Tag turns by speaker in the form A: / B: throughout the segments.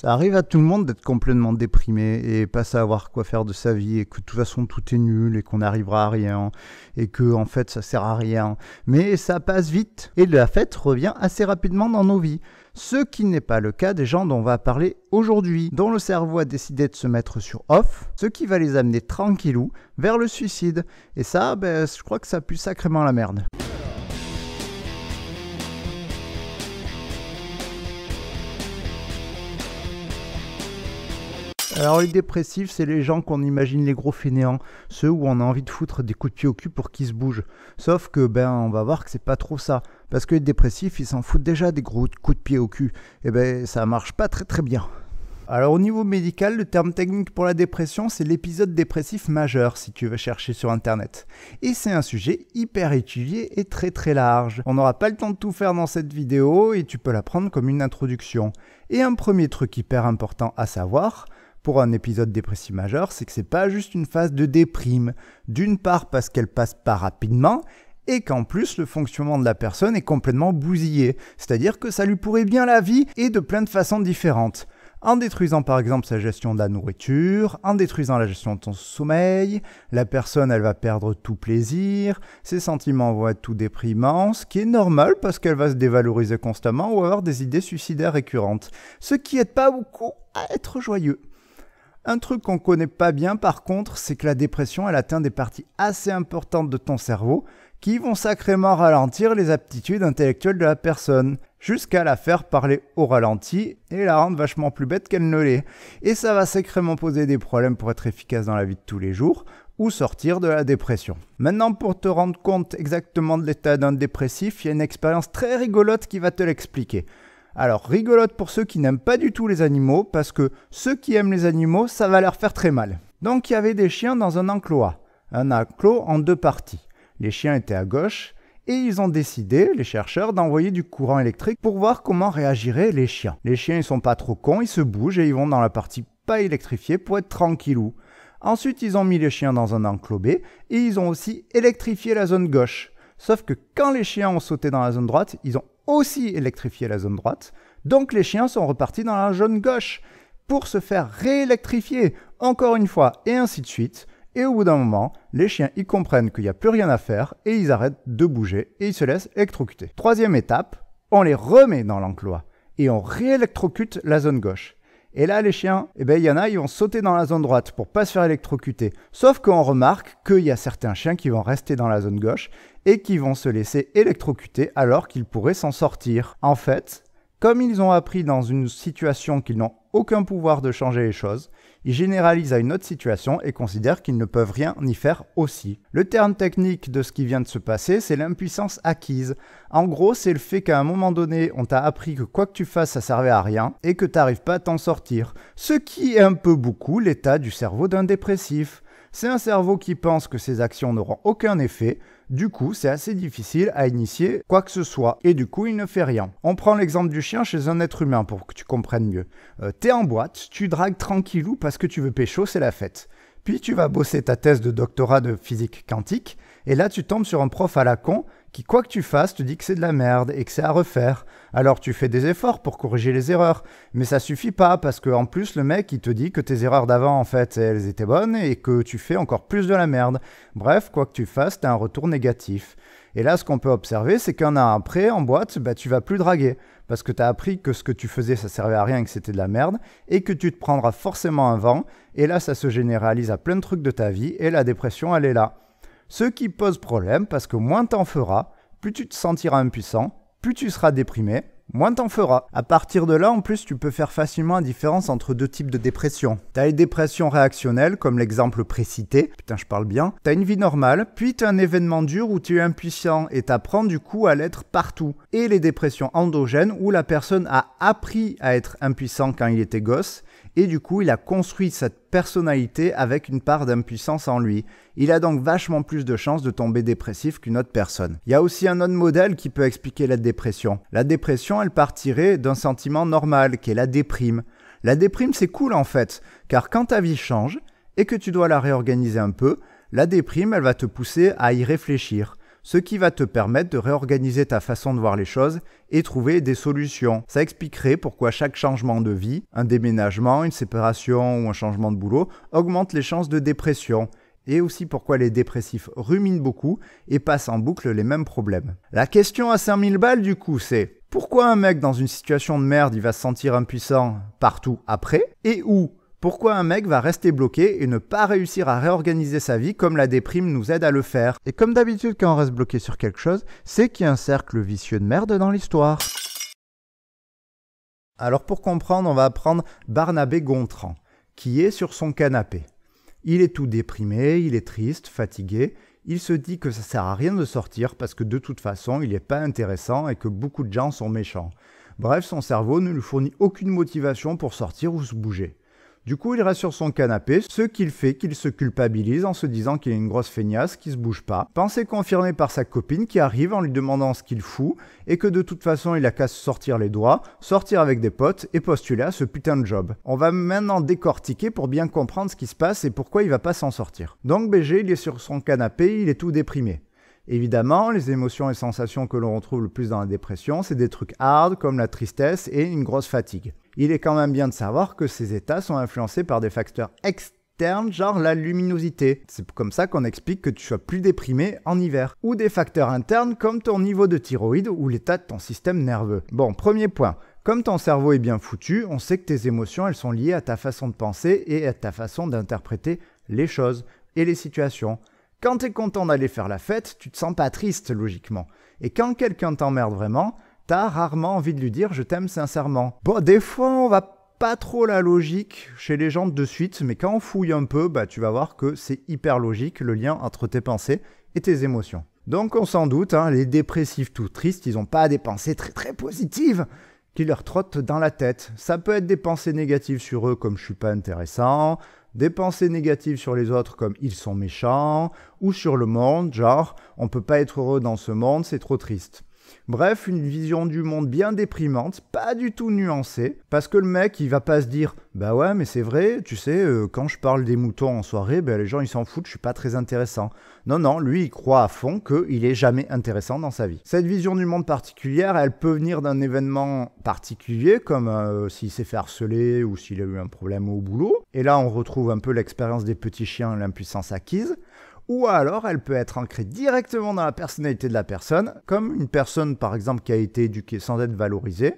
A: Ça arrive à tout le monde d'être complètement déprimé et pas savoir quoi faire de sa vie et que de toute façon tout est nul et qu'on n'arrivera à rien et que en fait ça sert à rien. Mais ça passe vite et la fête revient assez rapidement dans nos vies. Ce qui n'est pas le cas des gens dont on va parler aujourd'hui, dont le cerveau a décidé de se mettre sur off, ce qui va les amener tranquillou vers le suicide. Et ça, ben, je crois que ça pue sacrément la merde. Alors les dépressifs, c'est les gens qu'on imagine les gros fainéants, ceux où on a envie de foutre des coups de pied au cul pour qu'ils se bougent. Sauf que ben on va voir que c'est pas trop ça, parce que les dépressifs, ils s'en foutent déjà des gros coups de pied au cul. Et eh ben ça marche pas très très bien. Alors au niveau médical, le terme technique pour la dépression, c'est l'épisode dépressif majeur si tu veux chercher sur Internet. Et c'est un sujet hyper étudié et très très large. On n'aura pas le temps de tout faire dans cette vidéo et tu peux la prendre comme une introduction. Et un premier truc hyper important à savoir, pour un épisode dépressif majeur, c'est que c'est pas juste une phase de déprime. D'une part parce qu'elle passe pas rapidement, et qu'en plus le fonctionnement de la personne est complètement bousillé, c'est-à-dire que ça lui pourrait bien la vie et de plein de façons différentes. En détruisant par exemple sa gestion de la nourriture, en détruisant la gestion de son sommeil, la personne elle va perdre tout plaisir, ses sentiments vont être tout déprimants, ce qui est normal parce qu'elle va se dévaloriser constamment ou avoir des idées suicidaires récurrentes, ce qui aide pas beaucoup à être joyeux. Un truc qu'on connaît pas bien par contre, c'est que la dépression, elle atteint des parties assez importantes de ton cerveau qui vont sacrément ralentir les aptitudes intellectuelles de la personne, jusqu'à la faire parler au ralenti et la rendre vachement plus bête qu'elle ne l'est. Et ça va sacrément poser des problèmes pour être efficace dans la vie de tous les jours, ou sortir de la dépression. Maintenant, pour te rendre compte exactement de l'état d'un dépressif, il y a une expérience très rigolote qui va te l'expliquer. Alors rigolote pour ceux qui n'aiment pas du tout les animaux, parce que ceux qui aiment les animaux, ça va leur faire très mal. Donc il y avait des chiens dans un enclos, un enclos en deux parties. Les chiens étaient à gauche, et ils ont décidé, les chercheurs, d'envoyer du courant électrique pour voir comment réagiraient les chiens. Les chiens, ils sont pas trop cons, ils se bougent et ils vont dans la partie pas électrifiée pour être tranquillou. Ensuite, ils ont mis les chiens dans un enclos B et ils ont aussi électrifié la zone gauche. Sauf que quand les chiens ont sauté dans la zone droite, ils ont aussi électrifier la zone droite, donc les chiens sont repartis dans la zone gauche pour se faire réélectrifier encore une fois et ainsi de suite. Et au bout d'un moment, les chiens y comprennent qu'il n'y a plus rien à faire et ils arrêtent de bouger et ils se laissent électrocuter. Troisième étape, on les remet dans l'enclos et on réélectrocute la zone gauche. Et là, les chiens, et eh ben, il y en a, ils vont sauter dans la zone droite pour pas se faire électrocuter. Sauf qu'on remarque qu'il y a certains chiens qui vont rester dans la zone gauche et qui vont se laisser électrocuter alors qu'ils pourraient s'en sortir. En fait, comme ils ont appris dans une situation qu'ils n'ont aucun pouvoir de changer les choses, ils généralisent à une autre situation et considèrent qu'ils ne peuvent rien y faire aussi. Le terme technique de ce qui vient de se passer, c'est l'impuissance acquise. En gros, c'est le fait qu'à un moment donné, on t'a appris que quoi que tu fasses, ça servait à rien et que t'arrives pas à t'en sortir. Ce qui est un peu beaucoup l'état du cerveau d'un dépressif. C'est un cerveau qui pense que ses actions n'auront aucun effet, du coup, c'est assez difficile à initier quoi que ce soit, et du coup, il ne fait rien. On prend l'exemple du chien chez un être humain pour que tu comprennes mieux. Euh, t'es en boîte, tu dragues tranquillou parce que tu veux pécho, c'est la fête. Puis tu vas bosser ta thèse de doctorat de physique quantique, et là tu tombes sur un prof à la con qui, quoi que tu fasses, te dit que c'est de la merde et que c'est à refaire. Alors tu fais des efforts pour corriger les erreurs, mais ça suffit pas parce qu'en plus le mec il te dit que tes erreurs d'avant en fait elles étaient bonnes et que tu fais encore plus de la merde. Bref, quoi que tu fasses, t'as un retour négatif. Et là, ce qu'on peut observer, c'est qu'un an après, en boîte, bah, tu vas plus draguer. Parce que tu as appris que ce que tu faisais, ça servait à rien, et que c'était de la merde, et que tu te prendras forcément un vent. Et là, ça se généralise à plein de trucs de ta vie, et la dépression, elle est là. Ce qui pose problème parce que moins t'en feras, plus tu te sentiras impuissant, plus tu seras déprimé, moins t'en feras. À partir de là, en plus, tu peux faire facilement la différence entre deux types de dépression. T'as les dépressions réactionnelles, comme l'exemple précité, putain, je parle bien. T'as une vie normale, puis t'as un événement dur où tu es impuissant et t'apprends du coup à l'être partout. Et les dépressions endogènes, où la personne a appris à être impuissant quand il était gosse et du coup il a construit cette personnalité avec une part d'impuissance en lui. Il a donc vachement plus de chances de tomber dépressif qu'une autre personne. Il y a aussi un autre modèle qui peut expliquer la dépression. La dépression, elle partirait d'un sentiment normal qui est la déprime. La déprime, c'est cool en fait, car quand ta vie change et que tu dois la réorganiser un peu, la déprime, elle va te pousser à y réfléchir ce qui va te permettre de réorganiser ta façon de voir les choses et trouver des solutions. Ça expliquerait pourquoi chaque changement de vie, un déménagement, une séparation ou un changement de boulot, augmente les chances de dépression et aussi pourquoi les dépressifs ruminent beaucoup et passent en boucle les mêmes problèmes. La question à 5000 balles du coup c'est pourquoi un mec dans une situation de merde il va se sentir impuissant partout après et où pourquoi un mec va rester bloqué et ne pas réussir à réorganiser sa vie comme la déprime nous aide à le faire Et comme d'habitude quand on reste bloqué sur quelque chose, c'est qu'il y a un cercle vicieux de merde dans l'histoire. Alors pour comprendre, on va apprendre Barnabé Gontran, qui est sur son canapé. Il est tout déprimé, il est triste, fatigué, il se dit que ça sert à rien de sortir parce que de toute façon il n'est pas intéressant et que beaucoup de gens sont méchants. Bref, son cerveau ne lui fournit aucune motivation pour sortir ou se bouger. Du coup, il reste sur son canapé, ce qu'il fait qu'il se culpabilise en se disant qu'il est une grosse feignasse qui se bouge pas. Pensée confirmée par sa copine qui arrive en lui demandant ce qu'il fout et que de toute façon il a qu'à se sortir les doigts, sortir avec des potes et postuler à ce putain de job. On va maintenant décortiquer pour bien comprendre ce qui se passe et pourquoi il va pas s'en sortir. Donc BG, il est sur son canapé, il est tout déprimé. Évidemment, les émotions et sensations que l'on retrouve le plus dans la dépression, c'est des trucs hard comme la tristesse et une grosse fatigue. Il est quand même bien de savoir que ces états sont influencés par des facteurs externes, genre la luminosité. C'est comme ça qu'on explique que tu sois plus déprimé en hiver. Ou des facteurs internes comme ton niveau de thyroïde ou l'état de ton système nerveux. Bon, premier point. Comme ton cerveau est bien foutu, on sait que tes émotions, elles sont liées à ta façon de penser et à ta façon d'interpréter les choses et les situations. Quand t'es content d'aller faire la fête, tu te sens pas triste logiquement. Et quand quelqu'un t'emmerde vraiment, t'as rarement envie de lui dire je t'aime sincèrement. Bon, des fois on va pas trop la logique chez les gens de suite, mais quand on fouille un peu, bah, tu vas voir que c'est hyper logique le lien entre tes pensées et tes émotions. Donc on s'en doute, hein, les dépressifs tout tristes, ils ont pas des pensées très très positives qui leur trottent dans la tête. Ça peut être des pensées négatives sur eux comme je suis pas intéressant, des pensées négatives sur les autres comme ils sont méchants, ou sur le monde, genre on peut pas être heureux dans ce monde, c'est trop triste. Bref, une vision du monde bien déprimante, pas du tout nuancée, parce que le mec, il va pas se dire bah ouais, mais c'est vrai, tu sais, euh, quand je parle des moutons en soirée, ben, les gens ils s'en foutent, je suis pas très intéressant. Non, non, lui il croit à fond qu'il est jamais intéressant dans sa vie. Cette vision du monde particulière, elle peut venir d'un événement particulier, comme euh, s'il s'est fait harceler ou s'il a eu un problème au boulot. Et là, on retrouve un peu l'expérience des petits chiens, l'impuissance acquise ou alors elle peut être ancrée directement dans la personnalité de la personne, comme une personne par exemple qui a été éduquée sans être valorisée,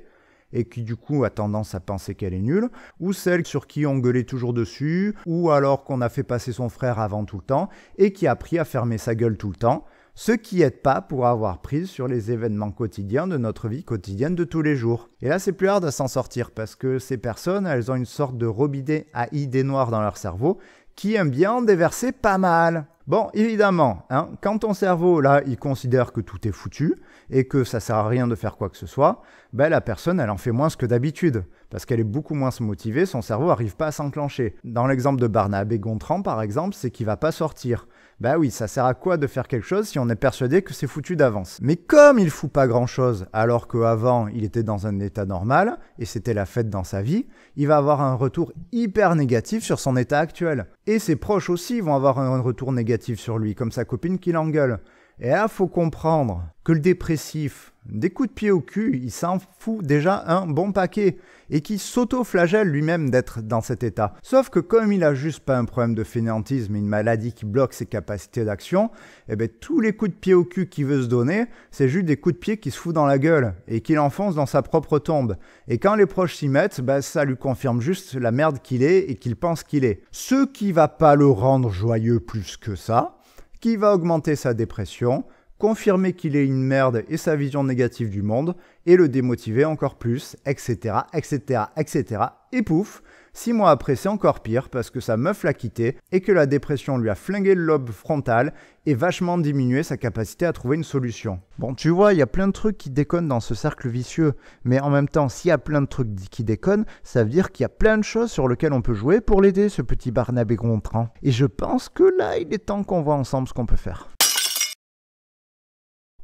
A: et qui du coup a tendance à penser qu'elle est nulle, ou celle sur qui on gueulait toujours dessus, ou alors qu'on a fait passer son frère avant tout le temps, et qui a appris à fermer sa gueule tout le temps, ce qui aide pas pour avoir prise sur les événements quotidiens de notre vie quotidienne de tous les jours. Et là c'est plus hard à s'en sortir, parce que ces personnes, elles ont une sorte de robinet à idées noires dans leur cerveau, qui aime bien déverser pas mal. Bon, évidemment, hein, quand ton cerveau, là, il considère que tout est foutu et que ça sert à rien de faire quoi que ce soit, ben, la personne, elle en fait moins que d'habitude parce qu'elle est beaucoup moins motivée, son cerveau n'arrive pas à s'enclencher. Dans l'exemple de Barnabé Gontran, par exemple, c'est qu'il va pas sortir. Bah oui, ça sert à quoi de faire quelque chose si on est persuadé que c'est foutu d'avance Mais comme il fout pas grand-chose, alors qu'avant il était dans un état normal, et c'était la fête dans sa vie, il va avoir un retour hyper négatif sur son état actuel. Et ses proches aussi vont avoir un retour négatif sur lui, comme sa copine qui l'engueule. Et là, faut comprendre que le dépressif, des coups de pied au cul, il s'en fout déjà un bon paquet, et qui s'auto-flagelle lui-même d'être dans cet état. Sauf que comme il a juste pas un problème de fainéantisme une maladie qui bloque ses capacités d'action, eh ben, tous les coups de pied au cul qu'il veut se donner, c'est juste des coups de pied qui se fout dans la gueule, et qu'il enfonce dans sa propre tombe. Et quand les proches s'y mettent, ben, ça lui confirme juste la merde qu'il est et qu'il pense qu'il est. Ce qui va pas le rendre joyeux plus que ça, qui va augmenter sa dépression, confirmer qu'il est une merde et sa vision négative du monde, et le démotiver encore plus, etc., etc., etc. Et pouf, six mois après c'est encore pire parce que sa meuf l'a quitté et que la dépression lui a flingué le lobe frontal et vachement diminué sa capacité à trouver une solution. Bon, tu vois, il y a plein de trucs qui déconnent dans ce cercle vicieux, mais en même temps, s'il y a plein de trucs qui déconnent, ça veut dire qu'il y a plein de choses sur lesquelles on peut jouer pour l'aider, ce petit Barnabé Gontran. Et je pense que là, il est temps qu'on voit ensemble ce qu'on peut faire.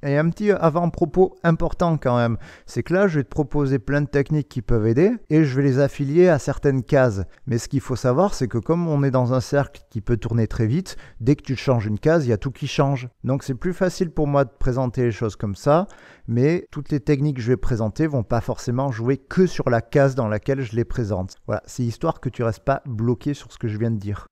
A: Et un petit avant-propos important quand même, c'est que là je vais te proposer plein de techniques qui peuvent aider et je vais les affilier à certaines cases. Mais ce qu'il faut savoir, c'est que comme on est dans un cercle qui peut tourner très vite, dès que tu changes une case, il y a tout qui change. Donc c'est plus facile pour moi de présenter les choses comme ça, mais toutes les techniques que je vais présenter vont pas forcément jouer que sur la case dans laquelle je les présente. Voilà, c'est histoire que tu restes pas bloqué sur ce que je viens de dire.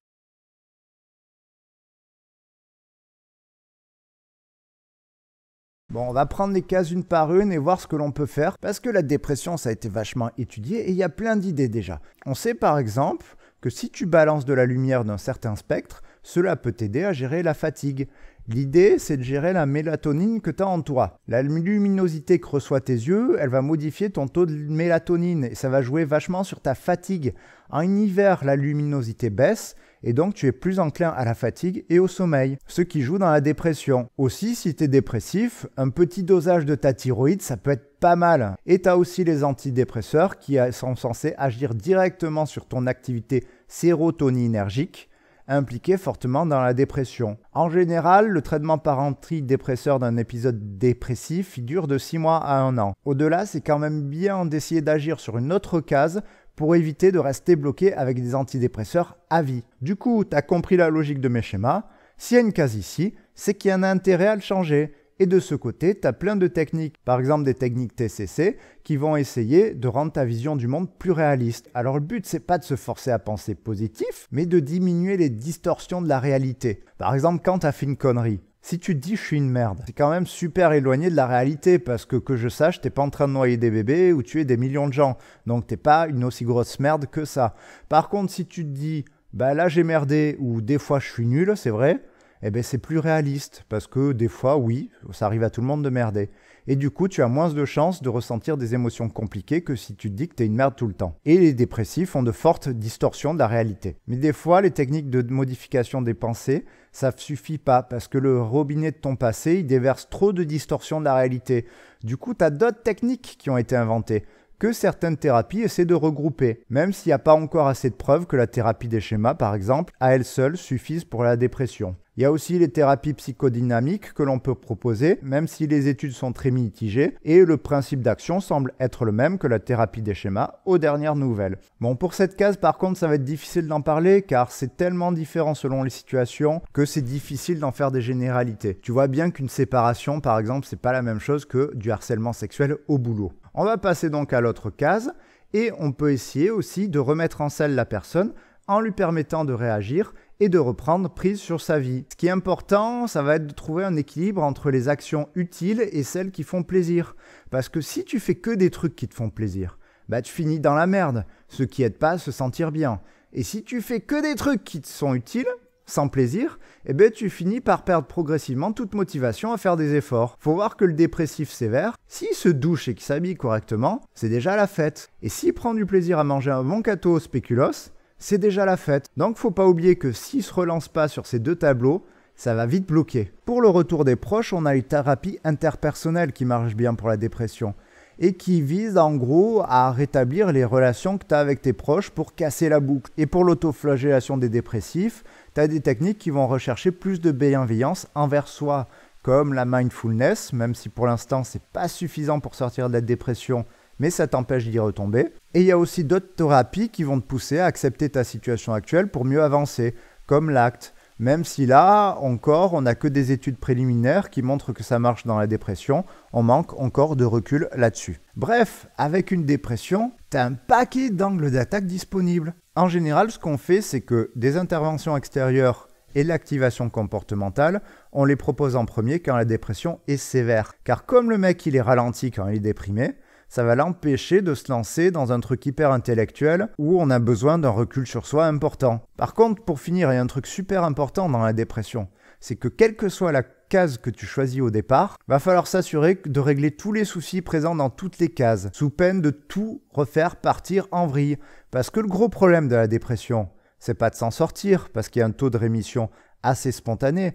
A: Bon, on va prendre les cases une par une et voir ce que l'on peut faire, parce que la dépression, ça a été vachement étudié et il y a plein d'idées déjà. On sait par exemple que si tu balances de la lumière d'un certain spectre, cela peut t'aider à gérer la fatigue. L'idée, c'est de gérer la mélatonine que tu as en toi. La luminosité que reçoit tes yeux, elle va modifier ton taux de mélatonine et ça va jouer vachement sur ta fatigue. En hiver, la luminosité baisse et donc tu es plus enclin à la fatigue et au sommeil, ce qui joue dans la dépression. Aussi, si tu es dépressif, un petit dosage de ta thyroïde, ça peut être pas mal. Et tu as aussi les antidépresseurs qui sont censés agir directement sur ton activité sérotoninergique Impliqué fortement dans la dépression. En général, le traitement par antidépresseur d'un épisode dépressif dure de 6 mois à 1 an. Au-delà, c'est quand même bien d'essayer d'agir sur une autre case pour éviter de rester bloqué avec des antidépresseurs à vie. Du coup, t'as compris la logique de mes schémas. S'il y a une case ici, c'est qu'il y a un intérêt à le changer. Et de ce côté, t'as plein de techniques, par exemple des techniques TCC, qui vont essayer de rendre ta vision du monde plus réaliste. Alors le but, c'est pas de se forcer à penser positif, mais de diminuer les distorsions de la réalité. Par exemple, quand t'as fait une connerie, si tu te dis je suis une merde, c'est quand même super éloigné de la réalité parce que que je sache, t'es pas en train de noyer des bébés ou tuer des millions de gens. Donc t'es pas une aussi grosse merde que ça. Par contre, si tu te dis bah là j'ai merdé ou des fois je suis nul, c'est vrai, eh ben c'est plus réaliste parce que des fois, oui, ça arrive à tout le monde de merder. Et du coup, tu as moins de chances de ressentir des émotions compliquées que si tu te dis que es une merde tout le temps. Et les dépressifs ont de fortes distorsions de la réalité. Mais des fois, les techniques de modification des pensées, ça suffit pas parce que le robinet de ton passé, il déverse trop de distorsions de la réalité. Du coup, tu as d'autres techniques qui ont été inventées que certaines thérapies essaient de regrouper, même s'il n'y a pas encore assez de preuves que la thérapie des schémas, par exemple, à elle seule suffise pour la dépression. Il y a aussi les thérapies psychodynamiques que l'on peut proposer, même si les études sont très mitigées, et le principe d'action semble être le même que la thérapie des schémas aux dernières nouvelles. Bon, pour cette case, par contre, ça va être difficile d'en parler, car c'est tellement différent selon les situations que c'est difficile d'en faire des généralités. Tu vois bien qu'une séparation, par exemple, c'est pas la même chose que du harcèlement sexuel au boulot. On va passer donc à l'autre case, et on peut essayer aussi de remettre en selle la personne en lui permettant de réagir et de reprendre prise sur sa vie. Ce qui est important, ça va être de trouver un équilibre entre les actions utiles et celles qui font plaisir. Parce que si tu fais que des trucs qui te font plaisir, bah tu finis dans la merde, ce qui aide pas à se sentir bien. Et si tu fais que des trucs qui te sont utiles, sans plaisir, eh ben tu finis par perdre progressivement toute motivation à faire des efforts. Faut voir que le dépressif sévère, s'il se douche et qu'il s'habille correctement, c'est déjà la fête. Et s'il prend du plaisir à manger un bon gâteau au spéculoos, c'est déjà la fête. Donc faut pas oublier que s'il se relance pas sur ces deux tableaux, ça va vite bloquer. Pour le retour des proches, on a une thérapie interpersonnelle qui marche bien pour la dépression et qui vise en gros à rétablir les relations que tu as avec tes proches pour casser la boucle. Et pour l'autoflagellation des dépressifs, tu as des techniques qui vont rechercher plus de bienveillance envers soi, comme la mindfulness, même si pour l'instant c'est pas suffisant pour sortir de la dépression, mais ça t'empêche d'y retomber. Et il y a aussi d'autres thérapies qui vont te pousser à accepter ta situation actuelle pour mieux avancer, comme l'acte. Même si là, encore, on n'a que des études préliminaires qui montrent que ça marche dans la dépression, on manque encore de recul là-dessus. Bref, avec une dépression, t'as un paquet d'angles d'attaque disponibles. En général, ce qu'on fait, c'est que des interventions extérieures et l'activation comportementale, on les propose en premier quand la dépression est sévère. Car comme le mec il est ralenti quand il est déprimé, ça va l'empêcher de se lancer dans un truc hyper intellectuel où on a besoin d'un recul sur soi important. Par contre, pour finir, il y a un truc super important dans la dépression, c'est que quelle que soit la case que tu choisis au départ, va falloir s'assurer de régler tous les soucis présents dans toutes les cases, sous peine de tout refaire partir en vrille. Parce que le gros problème de la dépression, c'est pas de s'en sortir, parce qu'il y a un taux de rémission assez spontané.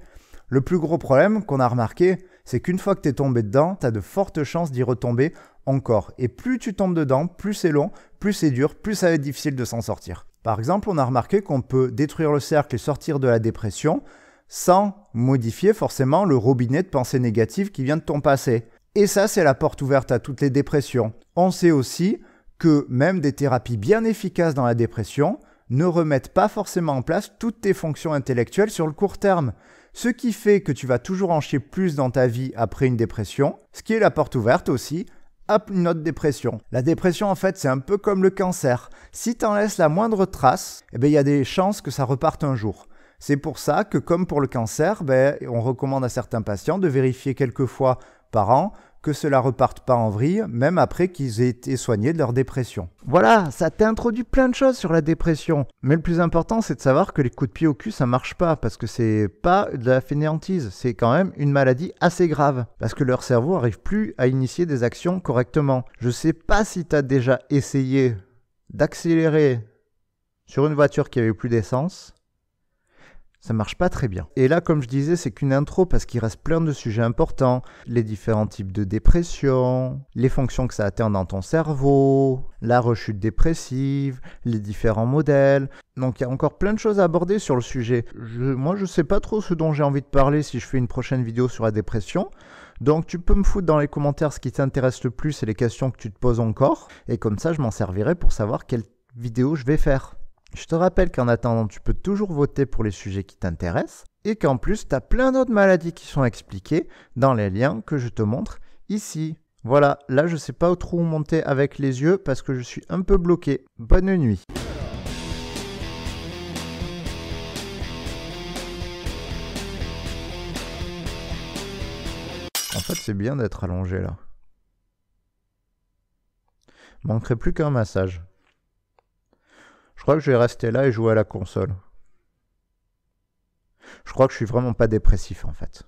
A: Le plus gros problème qu'on a remarqué, c'est qu'une fois que tu es tombé dedans, tu as de fortes chances d'y retomber encore. Et plus tu tombes dedans, plus c'est long, plus c'est dur, plus ça va être difficile de s'en sortir. Par exemple, on a remarqué qu'on peut détruire le cercle et sortir de la dépression sans modifier forcément le robinet de pensée négative qui vient de ton passé. Et ça, c'est la porte ouverte à toutes les dépressions. On sait aussi que même des thérapies bien efficaces dans la dépression ne remettent pas forcément en place toutes tes fonctions intellectuelles sur le court terme ce qui fait que tu vas toujours en plus dans ta vie après une dépression, ce qui est la porte ouverte aussi à une autre dépression. La dépression en fait c'est un peu comme le cancer, si tu en laisses la moindre trace, eh ben, il y a des chances que ça reparte un jour. C'est pour ça que comme pour le cancer, ben, on recommande à certains patients de vérifier quelques fois par an que cela reparte pas en vrille, même après qu'ils aient été soignés de leur dépression. Voilà, ça t'a introduit plein de choses sur la dépression. Mais le plus important, c'est de savoir que les coups de pied au cul, ça marche pas, parce que c'est pas de la fainéantise, c'est quand même une maladie assez grave, parce que leur cerveau arrive plus à initier des actions correctement. Je sais pas si t'as déjà essayé d'accélérer sur une voiture qui avait plus d'essence, ça marche pas très bien. Et là, comme je disais, c'est qu'une intro parce qu'il reste plein de sujets importants. Les différents types de dépression, les fonctions que ça atteint dans ton cerveau, la rechute dépressive, les différents modèles. Donc il y a encore plein de choses à aborder sur le sujet. moi, je sais pas trop ce dont j'ai envie de parler si je fais une prochaine vidéo sur la dépression. Donc tu peux me foutre dans les commentaires ce qui t'intéresse le plus et les questions que tu te poses encore. Et comme ça, je m'en servirai pour savoir quelle vidéo je vais faire. Je te rappelle qu'en attendant, tu peux toujours voter pour les sujets qui t'intéressent et qu'en plus, tu as plein d'autres maladies qui sont expliquées dans les liens que je te montre ici. Voilà, là je sais pas trop où monter avec les yeux parce que je suis un peu bloqué. Bonne nuit. En fait, c'est bien d'être allongé là. Manquerait plus qu'un massage crois que je vais rester là et jouer à la console. Je crois que je suis vraiment pas dépressif en fait.